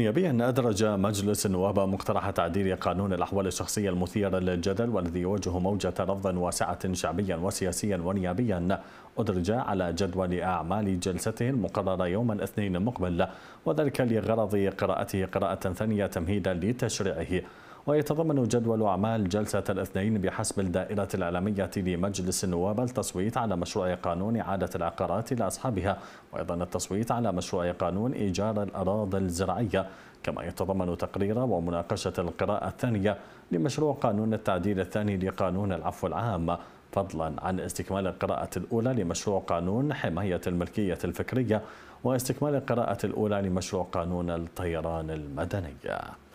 نيابيا أدرج مجلس النواب مقترح تعديل قانون الأحوال الشخصية المثيرة للجدل والذي يواجه موجة رفض واسعة شعبيا وسياسيا ونيابيا أدرج على جدول أعمال جلسته المقررة يوم الاثنين المقبل وذلك لغرض قراءته قراءة ثانية تمهيدا لتشريعه ويتضمن جدول أعمال جلسة الاثنين بحسب الدائرة الإعلامية لمجلس النواب التصويت على مشروع قانون إعادة العقارات لأصحابها وأيضا التصويت على مشروع قانون إيجار الأراضي الزراعية كما يتضمن تقرير ومناقشة القراءة الثانية لمشروع قانون التعديل الثاني لقانون العفو العام فضلا عن استكمال القراءة الأولى لمشروع قانون حماية الملكية الفكرية واستكمال القراءة الأولى لمشروع قانون الطيران المدني